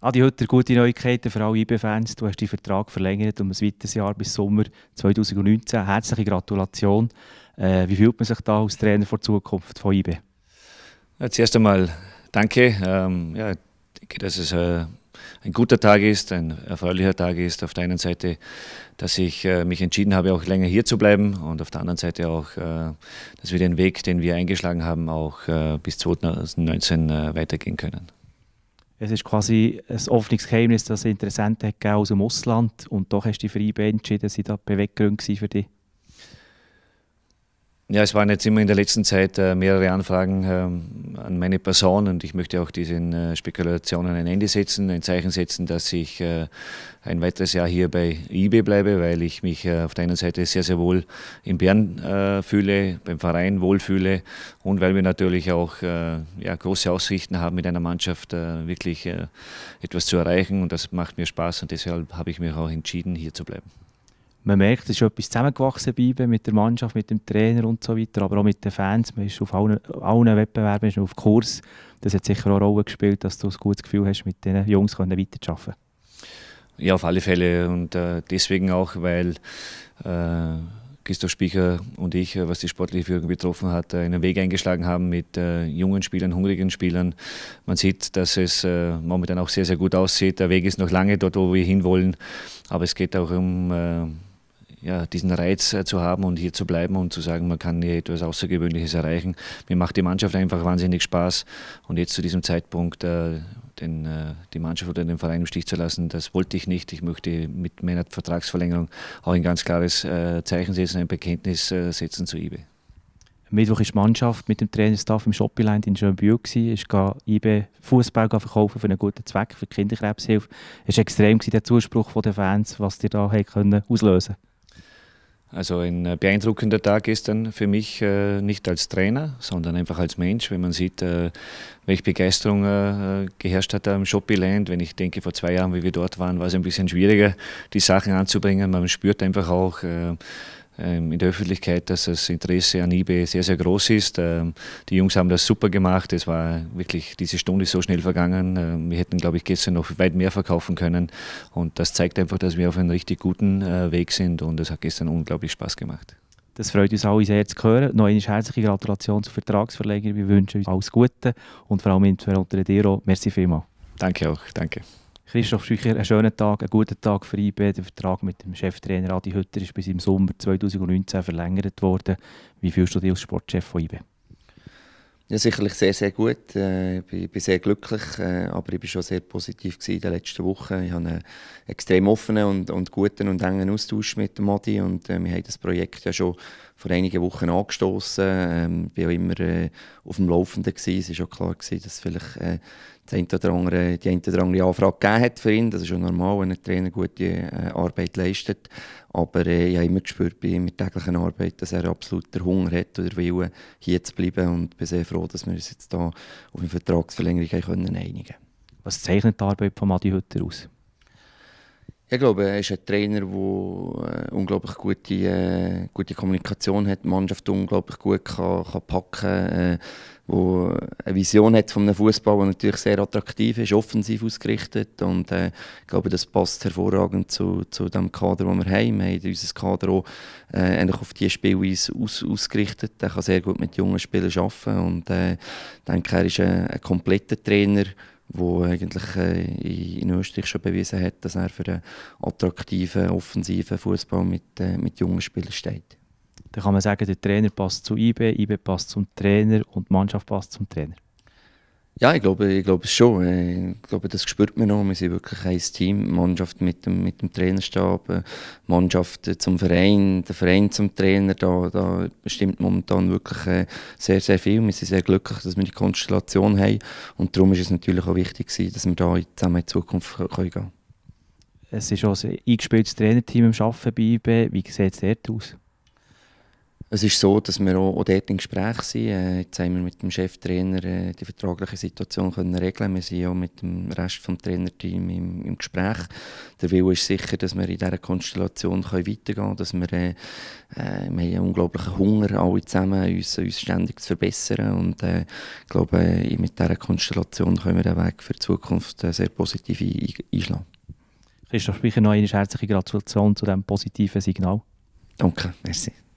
Adi Hütter, gute Neuigkeiten für alle IB-Fans. Du hast deinen Vertrag verlängert um ein weiteres Jahr bis Sommer 2019. Herzliche Gratulation. Äh, wie fühlt man sich da als Trainer vor Zukunft von IB? Ja, zuerst einmal danke. Ähm, ja, ich denke, dass es äh, ein guter Tag ist, ein erfreulicher Tag ist. Auf der einen Seite, dass ich äh, mich entschieden habe, auch länger hier zu bleiben und auf der anderen Seite auch, äh, dass wir den Weg, den wir eingeschlagen haben, auch äh, bis 2019 äh, weitergehen können es ist quasi ein offenes Geheimnis, dass es Interessenten aus dem Ausland Und doch hast du dich für entschieden. dass sie da Beweggründe für dich? Ja, es waren jetzt immer in der letzten Zeit äh, mehrere Anfragen ähm, an meine Person und ich möchte auch diesen äh, Spekulationen ein Ende setzen, ein Zeichen setzen, dass ich äh, ein weiteres Jahr hier bei eBay bleibe, weil ich mich auf der einen Seite sehr, sehr wohl in Bern fühle, beim Verein wohlfühle und weil wir natürlich auch ja, große Aussichten haben, mit einer Mannschaft wirklich etwas zu erreichen und das macht mir Spaß und deshalb habe ich mich auch entschieden, hier zu bleiben man merkt, es ist etwas zusammengewachsen bleiben mit der Mannschaft, mit dem Trainer und so weiter, aber auch mit den Fans. Man ist auf allen, allen Wettbewerben ist auf Kurs. Das hat sicher auch eine Rolle gespielt, dass du ein gutes Gefühl hast, mit diesen Jungs weiterzuarbeiten. Ja, auf alle Fälle und äh, deswegen auch, weil äh, Christoph Spicher und ich, äh, was die sportliche Führung betroffen hat, äh, einen Weg eingeschlagen haben mit äh, jungen Spielern, hungrigen Spielern. Man sieht, dass es äh, momentan auch sehr, sehr gut aussieht. Der Weg ist noch lange dort, wo wir hinwollen, aber es geht auch um äh, ja, diesen Reiz äh, zu haben und hier zu bleiben und zu sagen, man kann hier etwas Außergewöhnliches erreichen. Mir macht die Mannschaft einfach wahnsinnig Spaß und jetzt zu diesem Zeitpunkt äh, den, äh, die Mannschaft oder den Verein im Stich zu lassen, das wollte ich nicht. Ich möchte mit meiner Vertragsverlängerung auch ein ganz klares äh, Zeichen setzen, ein Bekenntnis äh, setzen zu IBE. Mittwoch ist die Mannschaft mit dem Trainerstaff im Shoppingland in Schönbühl gsi. Ist IB Fußball verkaufen für einen guten Zweck für die Kinderkrebshilfe. Es war extrem der Zuspruch der Fans, was die da auslösen konnten. Also ein äh, beeindruckender Tag gestern für mich, äh, nicht als Trainer, sondern einfach als Mensch, wenn man sieht, äh, welche Begeisterung geherrscht hat am Shoppyland. Wenn ich denke, vor zwei Jahren, wie wir dort waren, war es ein bisschen schwieriger, die Sachen anzubringen. Man spürt einfach auch, ähm, in der Öffentlichkeit, dass das Interesse an eBay sehr, sehr groß ist. Ähm, die Jungs haben das super gemacht. Es war wirklich diese Stunde ist so schnell vergangen. Ähm, wir hätten, glaube ich, gestern noch weit mehr verkaufen können. Und das zeigt einfach, dass wir auf einem richtig guten äh, Weg sind. Und es hat gestern unglaublich Spaß gemacht. Das freut uns alle sehr zu hören. Noch eine herzliche Gratulation zur Vertragsverleger. Wir wünschen euch alles Gute und vor allem insbesondere dir auch. Merci vielmals. Danke auch. Danke. Christoph Schücher, einen schönen Tag, einen guten Tag für IB. Der Vertrag mit dem Cheftrainer Adi Hütter ist bis im Sommer 2019 verlängert worden. Wie fühlst du dich als Sportchef von IB? Ja, sicherlich sehr, sehr gut. Äh, ich bin sehr glücklich, äh, aber ich war schon sehr positiv in den letzten Wochen. Ich hatte einen extrem offenen und, und guten und engen Austausch mit Madi und äh, wir haben das Projekt ja schon vor einigen Wochen angestoßen. Ähm, ich war immer äh, auf dem Laufenden. Gewesen. Es war schon klar, gewesen, dass es vielleicht äh, die eine oder andere, die eine oder andere Anfrage gegeben hat für ihn. Das ist schon normal, wenn ein Trainer gute äh, Arbeit leistet. Aber ich habe immer gespürt bei meiner täglichen Arbeit, dass er absolut den Hunger hat oder will, hier zu bleiben und bin sehr froh, froh, dass wir uns jetzt hier auf eine Vertragsverlängerung können einigen konnten. Was zeichnet die Arbeit von Madi Hütter aus? Ich glaube, er ist ein Trainer, der äh, unglaublich gute, äh, gute Kommunikation hat, die Mannschaft unglaublich gut kann, kann packen kann. Äh, wo eine Vision hat von einem Fußball, der natürlich sehr attraktiv ist, offensiv ausgerichtet und äh, ich glaube, das passt hervorragend zu, zu dem Kader, den wir haben. Wir haben unser Kader auch äh, eigentlich auf diese Spielweise aus, ausgerichtet. Er kann sehr gut mit jungen Spielern arbeiten und äh, ich denke, er ist ein, ein kompletter Trainer, der eigentlich äh, in Österreich schon bewiesen hat, dass er für einen attraktiven, offensiven Fußball mit, äh, mit jungen Spielern steht. Dann kann man sagen, der Trainer passt zu IB, IB passt zum Trainer und die Mannschaft passt zum Trainer. Ja, ich glaube, ich glaube es schon. Ich glaube, das spürt man noch. Wir sind wirklich ein Team. Mannschaft mit dem, mit dem Trainerstab, äh, Mannschaft äh, zum Verein, der Verein zum Trainer. Da, da stimmt momentan wirklich äh, sehr, sehr viel. Wir sind sehr glücklich, dass wir die Konstellation haben. Und darum ist es natürlich auch wichtig, dass wir da zusammen in die Zukunft gehen können. Es ist auch ein eingespieltes Trainerteam am Arbeiten bei IB. Wie sieht es dort aus? Es ist so, dass wir auch, auch dort im Gespräch sind. Äh, jetzt haben wir mit dem Cheftrainer äh, die vertragliche Situation können regeln. Wir sind auch mit dem Rest des Trainerteams im, im, Gespräch. Der Wille ist sicher, dass wir in dieser Konstellation können weitergehen können, wir, äh, äh, wir haben einen unglaublichen Hunger, alle zusammen uns, uns ständig zu verbessern. Und äh, ich glaube, äh, mit dieser Konstellation können wir den Weg für die Zukunft äh, sehr positiv einschlagen. Christoph Speicher, noch eine herzliche Gratulation zu diesem positiven Signal. Danke, merci.